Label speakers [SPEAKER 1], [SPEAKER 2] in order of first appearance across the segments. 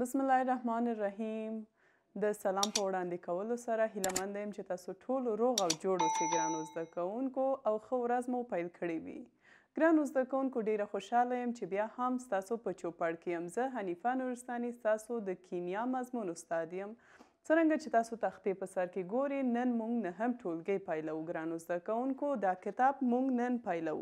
[SPEAKER 1] بسم الله الرحمن الرحیم د سلام په وړاندې کولو سره هیله مند یم چې تاسو ټول روغ او جوړ اوسئ ګرانو زده کوونکو او ښه ورځ مو پیل کړې وي ګرانو زده کوونکو ډیره خوشحاله یم چې بیا هم ستاسو په چوپړ کې یم زه حنیفه نورستاني ستاسو د کیمیا مضمون استاد یم څرنګه چې تاسو تختې په سر کې ګورئ نن موږ نهم ټولګی پیلو ګرانو زده کوونکو دا کتاب موږ نن پیلو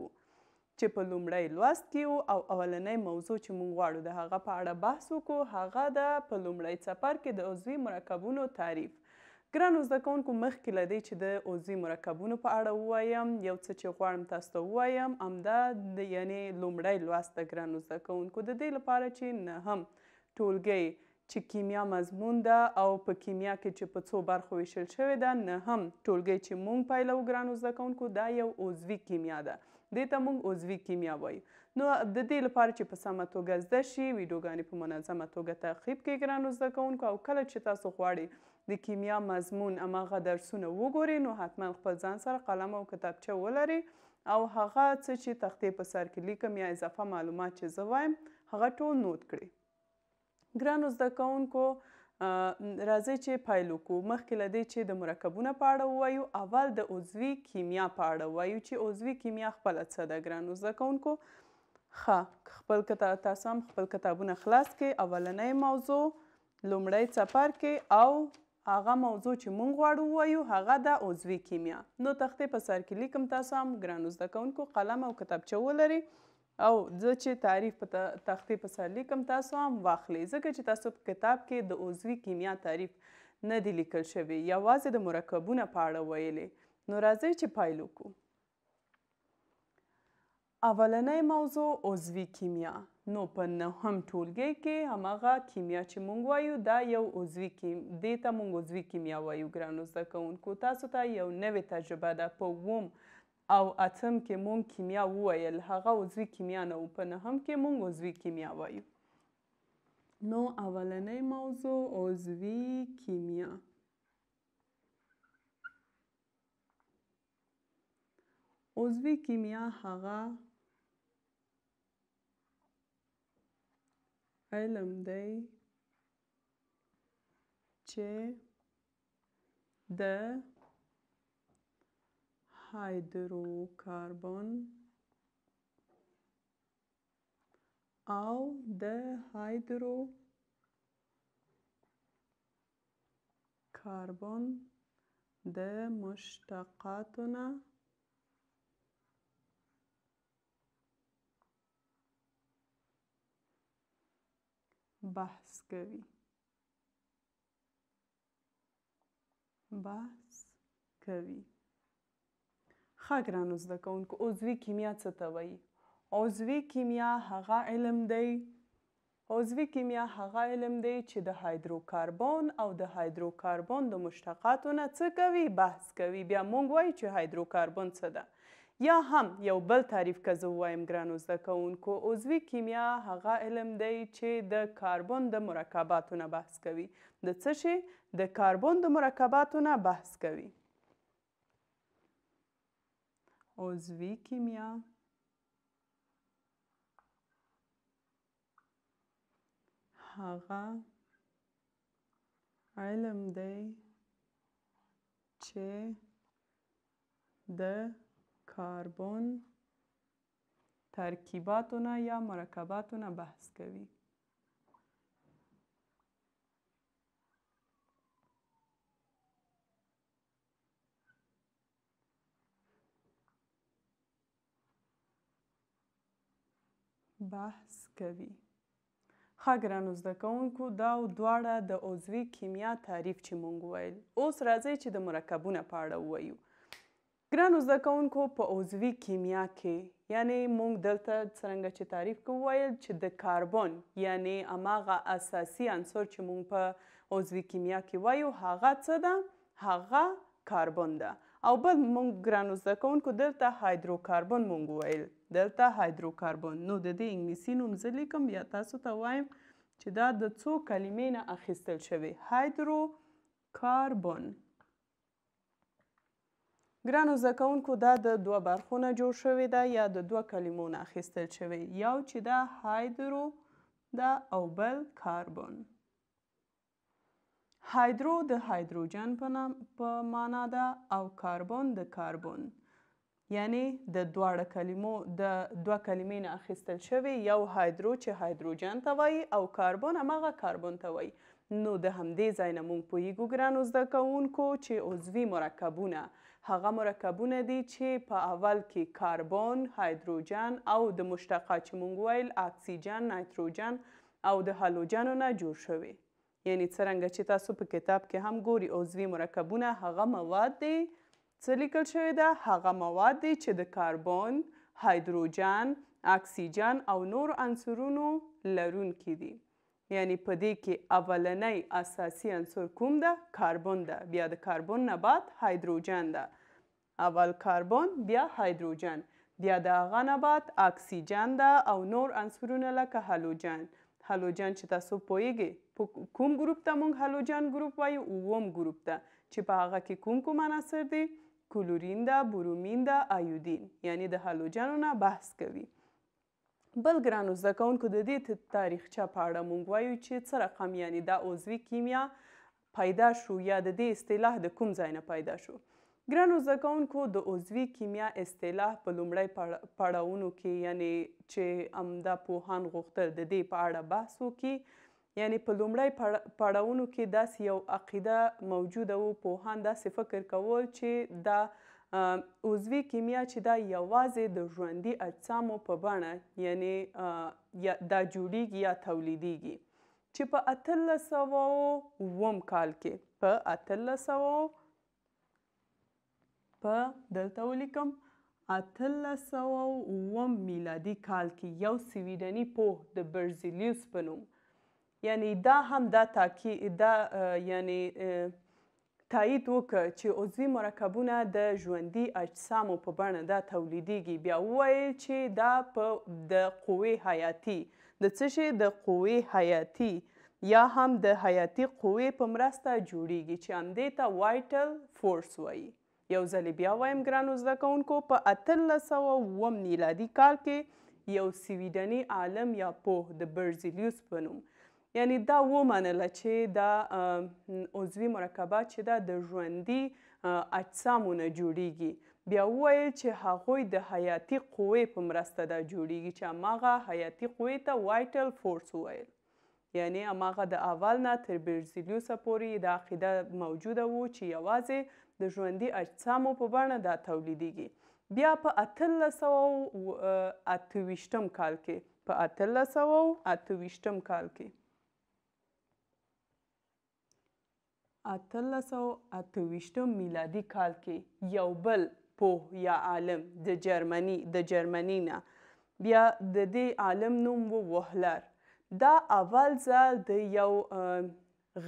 [SPEAKER 1] چې په لومړی لوست کې وو او اولنۍ موضوع چې مونږ غواړو د هغه په اړه بحث وکړو هغه د په لومړی څپرکي کې د عضوي مرکبونو تعریف ګرانو زده کوونکو مخکې له دې چې د عضوي مرکبونو په اړه ووایم یو څه چې غواړم تاسو ته ووایم همدا د یعنې لومړی لوست د ګرانو زده کوونکو د دې لپاره چې نهم ټولګی چې کیمیا مضمون ده او په کیمیا کې چې په څو برخو ویشل شوې ده نهم ټولګی چې مونږ پیلو ګرانو زده کوونکو دا یو عضوي کیمیا ده دې ته موږ عضوي کیمیا وایو نو د دې لپاره چې په سمه توګه زده شي ویډیوګانې په منظمه توګه تعقیب کړئ ګرانو زده کوونکو او کله چې تاسو غواړئ د کیمیا مضمون هماغه درسونه وګورئ نو حتما خپل ځان سره قلم او کتابچه ولرئ او هغه څه چې تختې په سر کې لیکم یا اضافه معلومات چې زه وایم هغه ټول نوٹ کړئ ګرانو زده کوونکو راځي چې پایل وکړو مخکې لدې چې د مرکبونو په اړه وایو اول د عضوي کیمیا په اړه وایو چې عضوي کیمیا خپل څه د ګرانو زکونکو خا خپل کتاب تاسو هم خپل کتابونه خلاص کړئ اولنۍ موضوع لومړی څپر کې او هغه موضوع چې مونږ غواړو وایو هغه د عضوي کیمیا نو تختې په سر کې لیکم تاسو هم ګرانو زده کوونکو قلم او کتابچه ولرئ او زه چې تعریف په تختې په سر لیکم تاسو هم واخلئ ځکه چې تاسو په کتاب کې د عضوي کیمیا تعریف نه دی لیکل شوی یوازې د مرکبونه په اړه ویلې نو راځئ چې پیل وکړو اولنۍ موضوع عضوي کیمیا نو په نهم ټولګي کې هماغه کیمیا چې مونږ وایو دا یو عضوي کیم دې ته مونږ عضوي کیمیا وایو ګرانو زده کوونکو تاسو ته یو نوې تجربه ده په ووم او اتم کې مونږ کیمیا وویل هغه عضوي کیمیا نه په نهم کې مونږ عضوي کیمیا وایو نو اولنۍ موضوع عضوي کیمیا عضوي کیمیا هغه علم دی چې د هایدروکاربن او د هایدرو کاربن د مشتقاتونه بحث کوي بحث کوي ښه ګرانو زده کوونکو عضوي کیمیا څه ته وایي عضوي کیمیا هغه علم دی عضوي کیمیا هغه علم دی چې د هایدروکاربن او د هایدروکاربن د مشتقاتو نه څه کوي بحث کوي بیا مونږ وایو چې هایدروکاربن څه ده یا هم یو بل تعریف که زه ووایم ګرانو زده کوونکو عضوي کیمیا هغه علم دی چې د کاربن د مرکباتو نه بحث کوي د څه شي د کاربن د مرکباتو نه بحث کوي عضوي کیمیا هغه علم دی چې د کاربن ترکیباتونه یا مرکباتونه بحث کوي بحث کوي ښه ګرانو زده کوونکو دا دواړه د عضوي کیمیا تعریف چې مونږ ویل اوس راځئ چې د مرکبونه په اړه ووایو ګرانو زده کوونکو په عضوي کیمیا کې یعنی مونږ دلته څرنګه چې تعریف کوو ویل چې د کاربن یعنی هماغه اساسي عنصر چې مونږ په عضوي کیمیا کې وایو هغه څه ده هغه کاربن ده او بل مونږ ګرانو زده کوونکو دلته هایدروکاربن مونږ ویل دلته هایدروکاربن نو د دې انګلیسي نوم زه لیکم یا تاسو ته وایم چې دا د څو کلمې نه اخیستل شوی هایدرو کاربن ګرانو زده کوونکو دا د دوه برخو نه جوړ شوی ده یا د دوه کلمو نه اخیستل شوی یو چې دا هایدرو ده او بل کاربن هایدرو د هایدروجن په معنا ده او کاربن د کاربن یعنی د دواړه کلمو د دوه کلمې نه اخیستل شوی یو هایدرو چې هایدروجن ته وایي او کاربن همغه کاربن ته وایي نو د همدې ځای نه مونږ پوهیږو ګرانو زده کوونکو چې عضوي مرکبونه هغه مرکبونه دي چې په اول کې کاربن هایدروجن او د مشتقه چې مونږ ویل اکسیجن نایتروجن او د هالوجنو نه جوړ شوی یعنی څرنګه چې تاسو په کتاب کې هم ګوري عضوي مرکبونه هغه مواد دي څه لیکل شوی ده هغه مواد دي چې د کاربن هایدروجن اکسیجن او نور عنصرونو لرونکي دي یعنی په دې کې اولنی اساسی عنصر کوم ده کاربن ده بیا د کاربن نه بعد هایدروجن ده اول کاربن بیا هایدروجن بیا د هغه نه بعد اکسیجن ده او نور عنصرونه لکه هالوجن هالوجن چې تاسو پوهیږئ په کوم ګروپ ته موږ هالوجن ګروپ وایو اووم ګروپ ته چې په هغه کې کوم کوم عناصر دي کلورین ده برومین ده ایودین یعنی د هالوجنو نه بحث کوي بل ګرانو زده کوونکو د دې تاریخچه په اړه مونږ وایو چې څه رقم یعنی دا عضوي کیمیا پیدا شو یا د دې اصطلاح د کوم ځای نه پیدا شو ګرانو زده کوونکو د عضوي کیمیا اصطلاح په لومړی پړاوونو کې یعنی چې امدا پوهان غوښتل د دې په اړه بحث وکړي یعنی په لومړی پړاوونو کې داسې یو عقیده موجوده و پوهان داسې فکر کول چې دا عضوي کیمیا چې دا یوازې د ژوندي اجسامو په بڼه یعنی دا جوړیږي یا تولیدیږي چې په اتلس سوه اووم کال کې په اتلس سوه په دلته ولیکم اتلس سوه اووم میلادي کال کې یو سویډني پوه د برزیلیوس په نوم یعنی دا هم دا تاکي دا یعنی تایید وکړه چې عضوي مرکبونه د ژوندي اجسامو په بڼه دا تولیدیږي بیا وویل چې دا په د قوې حیاتي د څه شي د قوې حیاتي یا هم د حیاتي قوې په مرسته جوړیږي چې همدې ته وایټل فورس وایي یو ځل بیا وایم ګرانو زده کوونکو په اتلس سوه اووم میلادي کال کې یو سویډني عالم یا پوه د برزیلیوس په نوم یعنی دا ومنله چې دا عضوي مرکبات چې دا د ژوندي اجسامونه جوړیږي بیا وویل چې هغوی د حیاتي قوې په مرسته دا جوړیږي چې هماغه حیاتي قوې ته وایټل فورس وویل یعنی هماغه د اول نه تر برزیلیوسه پورې دا عقیده موجوده وو چې یوازې د ژوندي اجسامو په بڼه دا تولیدیږي بیا په اتلس سوه اته ویشتم کال کې په اتلس سوه اته ویشتم کال کې 1828 میلادي کال کې یو بل پوه یا عالم د جرمني د جرمني نه بیا د دې عالم نوم و وهلر دا اول ځل د یو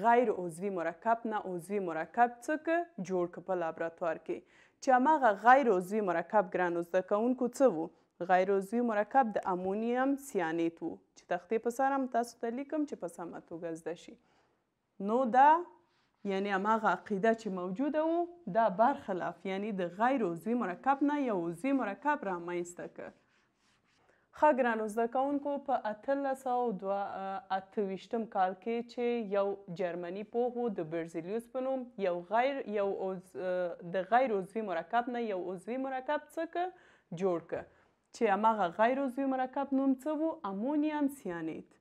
[SPEAKER 1] غیر عضوي مرکب نه عضوي مرکب څخه جوړ ک په لابراتوار کې چې هغه غیر عضوي مرکب ګرانو زده کوونکو څه وو غیر عضوي مرکب د امونیم سیانیت وو چې تختې په سره هم تاسو ته لیکم چې په سمه توګه زده شي نو دا یعنی هماغه عقیده چې موجوده و دا برخلاف یعنی د غیر عضوي مرکب نه یو عضوي مرکب رامنځته کړ ښه ګرانو زده کوونکو په اتلس سوه دوه اته ویشتم کال کې چې یو جرمني پوه د برزیلیوس په نوم یو غیر یو د غیر عضوي مرکب نه یو عضوي مرکب څه جوړ که چې هماغه غیر عضوي مرکب نوم څه و امونیم سیانیت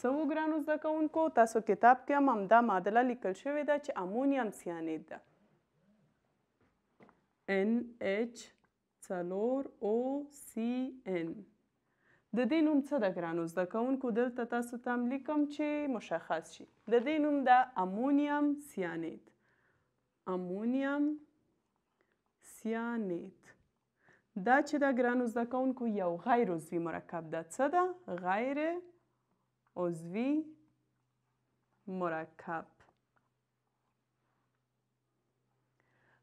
[SPEAKER 1] څه وګرانو زده کوونکو تاسو کتاب کې هم همدا معادله لیکل شوې ده چې امونیم سیانید ده ان ایچ څلور او سی ان د دې نوم څه ده ګرانو زده کوونکو دلته تاسو ته هم لیکم چې مشخص شي د دې نوم ده امونیم سیانید امونیم سیانید دا چې د ګرانو زده کوونکو یو غیر عضوي مرکب ده څه ده غیر عضوی مرکب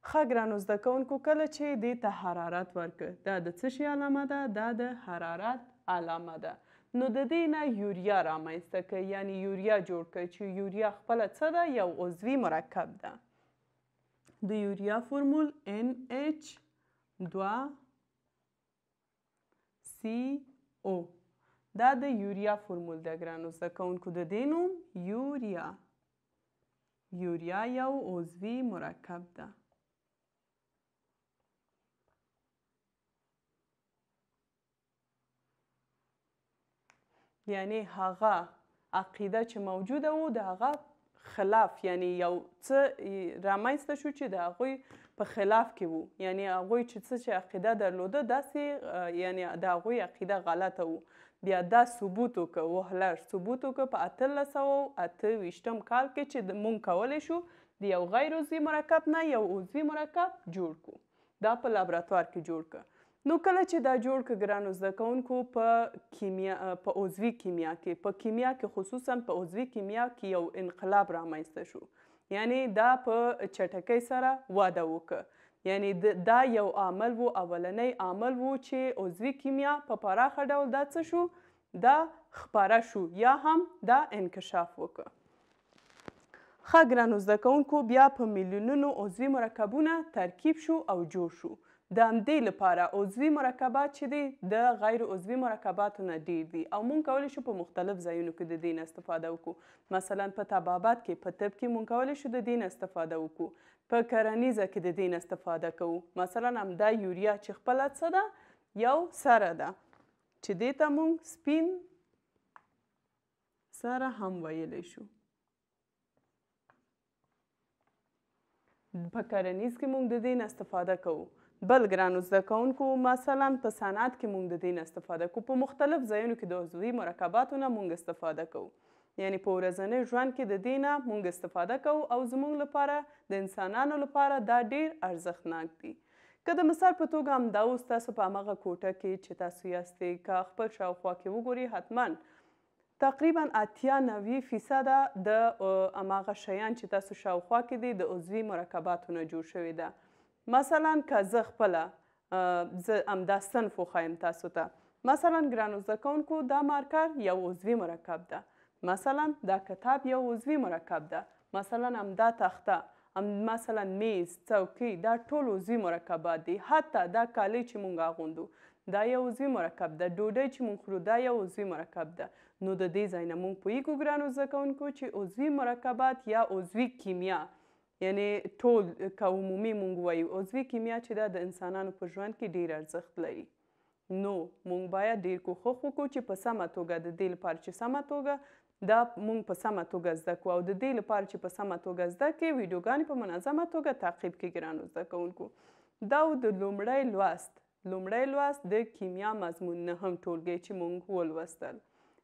[SPEAKER 1] ښه ګرانو زده کوونکو کله چې دې ته حرارت ورکړ دا د څه شي علامه ده دا د حرارت علامه ده نو د دې نه یوریا رامنځته کوي یعنی یوریا جوړ کوي چې یوریا خپله څه ده یو عضوي مرکب ده د یوریا فرمول NH دوه CO دا د یوریا فورمول د ګرانو زده کوونکو د دې نوم یوریا یوریا یو عضوي مرکب ده یعنی هغه عقیده چې موجوده وو د هغه خلاف یعنی یو څه رامنځته شو چې د هغوی په خلاف کې وو یعنی هغوی چې څه چې عقیده درلوده داسې یعنی د هغوی عقیده غلطه وو بیا دا ثبوت وکړه وهلر ثبوت وکړه په اتلس سوه اته ویشتم کال کې چې موږ کولی شو د یو غیر عضوي مرکب نه یو عضوي مرکب جوړ کړو دا په لابراتوار کې جوړ کړه نو کله چې دا جوړ کړه ګرانو زده کوونکو په کیمیا په عضوي کیمیا کې په کیمیا کې خصوصا په عضوي کیمیا کې کی یو انقلاب رامنځته شو یعنی دا په چټکۍ سره واده وکړه یعنی دا یو عامل وو اولنی عامل وو چې عضوي کیمیا په پراخه ډول دا څه شو دا خپاره شو یا هم دا انکشاف وکړ ښه ګرانو زده کوونکو بیا په میلیونونو عضوي مرکبونه ترکیب شو او جوړ شو د همدې لپاره عضوي مرکبات چې دي د غیر عضوي مرکباتو نه ډیر دي او مونږ کولی شو په مختلف ځایونو کې د دې نه استفاده وکړو مثلا په طبابت کې په طب کې مونږ کولی شو د دې نه استفاده وکړو په کرنیزه کې د دې نه استفاده کوو مثلا همدا یوریا چې خپله څه ده یو سره ده چې دې ته مونږ سپین سره هم ویلی شو په کرنیز کې مونږ د دې نه استفاده کوو بل ګرانو زده کوونکو مثلا په صنعت کې موږ د دې نه استفاده کوو په مختلف ځایونو کې د عضوي مرکباتو نه موږ استفاده کوو یعنی په ورځنۍ ژوند کې د دې نه موږ استفاده کوو او زموږ لپاره د انسانانو لپاره دا ډیر ارزښتناک دي که د مثال په توګه همدا اوس تاسو په همغه کوټه کې چې تاسو یاستې که خپل شاوخوا کې وګورئ حتما تقریبا اتیا نوي فیصده د هماغه شیان چې تاسو شاوخوا کې دي د عضوي مرکباتو نه جوړ شوی ده مثلا که زه خپله زه همدا صنف وښایم تاسو ته مثلا ګرانو زده کوونکو دا مارکر یو عضوي مرکب ده مثلا دا کتاب یو عضوي مرکب ده مثلا همدا تخته مثلا میز څوکۍ دا ټول عضوي مرکبات دي حتی دا کالي چې مونږ اغوندو دا یو عضوي مرکب ده ډوډۍ چې مونږ خورو دا یو عضوي مرکب ده نو د دې ځای نه مونږ پوهیږو ګرانو زده کوونکو چې عضوي مرکبات یا عضوي کیمیا یعنی ټول که عمومي مونږ وایو عضوي کیمیا چې دا د انسانانو په ژوند کې ډیر ارزښت لري نو مونږ باید ډیر کوښښ وکړو چې په سمه توګه د دې لپاره چې سمه توګه دا مونږ په سمه توګه زده کړو او د دې لپاره چې په سمه توګه زده کړو ویډیوګانې په منظمه توګه تعقیب کړي ګرانو زده کوونکو دا د لومړی لوست لومړی لوست د کیمیا مضمون نه هم ټولګی چې مونږ ولوستل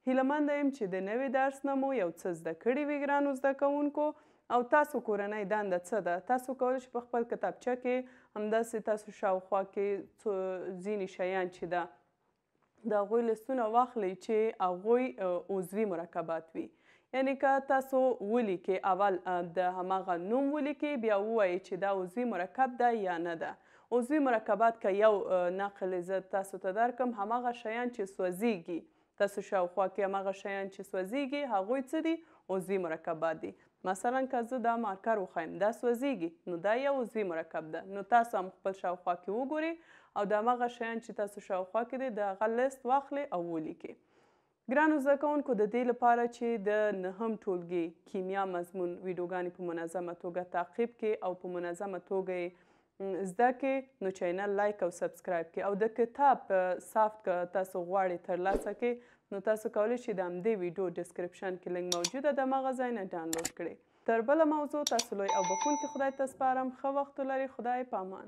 [SPEAKER 1] هیله مند یم چې د نوې درس نه مو یو څه زده کړي وي ګرانو زده کوونکو او تاسو کورنۍ دنده څه ده تاسو کولی شئ په خپل کتابچه کې همداسې تاسو شاوخوا کې ځینې شیان چې ده د هغوی لستونه واخلئ چې هغوی عضوي مرکبات وي یعنی که تاسو ولیکئ اول د هماغه نوم ولیکئ بیا ووایئ چې دا عضوي مرکب ده یا نه ده عضوي مرکبات که یو نقل زه تاسو ته درکم هماغه شیان چې سوځیږي تاسو شاوخوا کې هماغه شیان چې سوځیږي هغوی څه دي عضوي مرکبات دي مثلا که زه دا مارکر وښایم دا سوځیږي نو دا یو عضوي مرکب ده نو تاسو هم خپل شاوخوا کې وګورئ او د هماغه شیان چې تاسو شاوخوا کې دی د هغه لست واخلئ او ولیکئ ګرانو زده کوونکو د دې لپاره چې د نهم ټولګي کیمیا مضمون ویډیوګانې په منظمه توګه تعقیب کړئ او په منظمه توګه یې زده کې نو چینل لایک او سبسکرایب کې او د کتاب سافت که تاسو غواړئ ترلاسه کې نو تاسو کولی شئ د همدې ویډیو ډسکرپشن کې لینک موجوده ده مغه ځای نه ډاونلوډ کړئ تر بله موضوع تاسو لوی او بخون کې خدای ته سپارم ښه وخت ولرئ خدای پامان